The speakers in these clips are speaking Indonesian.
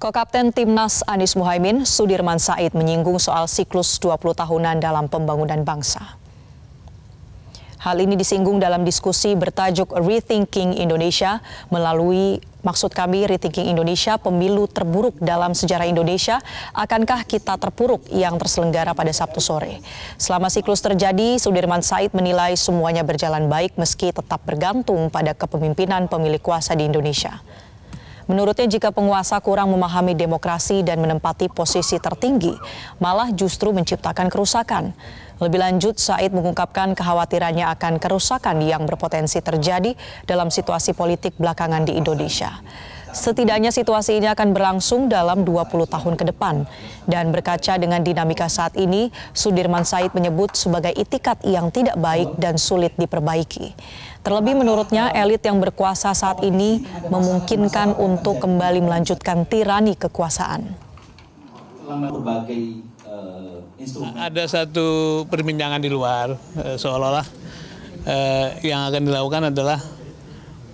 Kokapten Timnas Anies Muhaimin, Sudirman Said menyinggung soal siklus 20 tahunan dalam pembangunan bangsa. Hal ini disinggung dalam diskusi bertajuk Rethinking Indonesia melalui maksud kami Rethinking Indonesia pemilu terburuk dalam sejarah Indonesia akankah kita terpuruk yang terselenggara pada Sabtu sore. Selama siklus terjadi, Sudirman Said menilai semuanya berjalan baik meski tetap bergantung pada kepemimpinan pemilik kuasa di Indonesia. Menurutnya jika penguasa kurang memahami demokrasi dan menempati posisi tertinggi, malah justru menciptakan kerusakan. Lebih lanjut, Said mengungkapkan kekhawatirannya akan kerusakan yang berpotensi terjadi dalam situasi politik belakangan di Indonesia. Setidaknya situasi ini akan berlangsung dalam 20 tahun ke depan. Dan berkaca dengan dinamika saat ini, Sudirman Said menyebut sebagai itikat yang tidak baik dan sulit diperbaiki. Terlebih menurutnya, elit yang berkuasa saat ini memungkinkan untuk kembali melanjutkan tirani kekuasaan. Eh, nah, ada satu perbincangan di luar, eh, seolah-olah eh, yang akan dilakukan adalah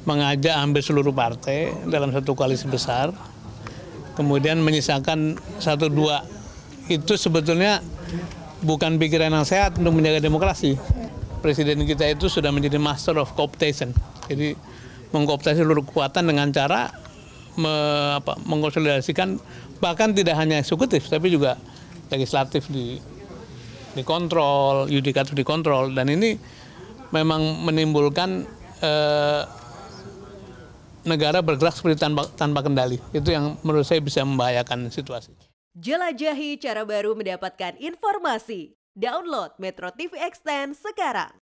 mengajak hampir seluruh partai dalam satu koalisi besar, kemudian menyisakan satu dua itu sebetulnya bukan pikiran yang sehat untuk menjaga demokrasi. Presiden kita itu sudah menjadi master of cooptation, jadi mengkooptasi seluruh kekuatan dengan cara me, apa, mengkonsolidasikan bahkan tidak hanya eksekutif tapi juga legislatif di dikontrol, yudikatif dikontrol, dan ini memang menimbulkan eh, negara bergerak seperti tanpa, tanpa kendali. Itu yang menurut saya bisa membahayakan situasi. Jelajahi cara baru mendapatkan informasi. Download Metro TV Extend sekarang.